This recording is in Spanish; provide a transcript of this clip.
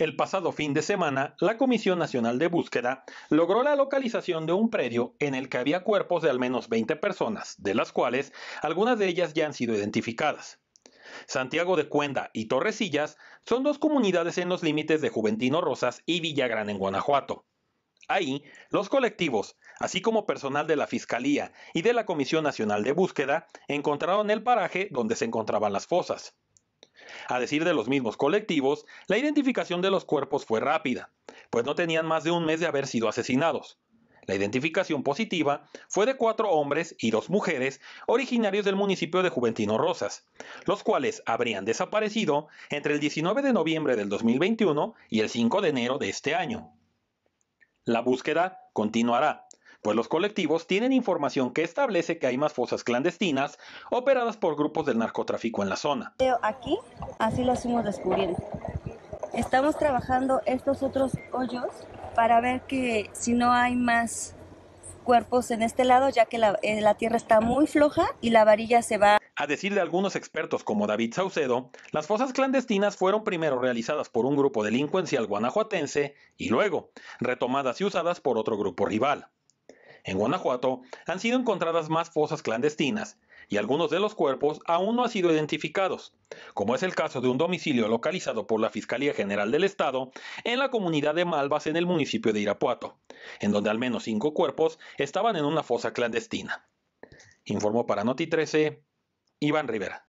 El pasado fin de semana, la Comisión Nacional de Búsqueda logró la localización de un predio en el que había cuerpos de al menos 20 personas, de las cuales algunas de ellas ya han sido identificadas. Santiago de Cuenda y Torrecillas son dos comunidades en los límites de Juventino Rosas y Villagrán en Guanajuato. Ahí, los colectivos, así como personal de la Fiscalía y de la Comisión Nacional de Búsqueda, encontraron el paraje donde se encontraban las fosas. A decir de los mismos colectivos, la identificación de los cuerpos fue rápida, pues no tenían más de un mes de haber sido asesinados. La identificación positiva fue de cuatro hombres y dos mujeres originarios del municipio de Juventino Rosas, los cuales habrían desaparecido entre el 19 de noviembre del 2021 y el 5 de enero de este año. La búsqueda continuará, pues los colectivos tienen información que establece que hay más fosas clandestinas operadas por grupos del narcotráfico en la zona. Aquí así lo hacemos descubriendo. Estamos trabajando estos otros hoyos para ver que si no hay más cuerpos en este lado, ya que la, eh, la tierra está muy floja y la varilla se va a decir de algunos expertos como David Saucedo, las fosas clandestinas fueron primero realizadas por un grupo delincuencial guanajuatense y luego retomadas y usadas por otro grupo rival. En Guanajuato han sido encontradas más fosas clandestinas y algunos de los cuerpos aún no han sido identificados, como es el caso de un domicilio localizado por la Fiscalía General del Estado en la comunidad de Malvas en el municipio de Irapuato, en donde al menos cinco cuerpos estaban en una fosa clandestina. Informó para Noti 13 Iván Rivera.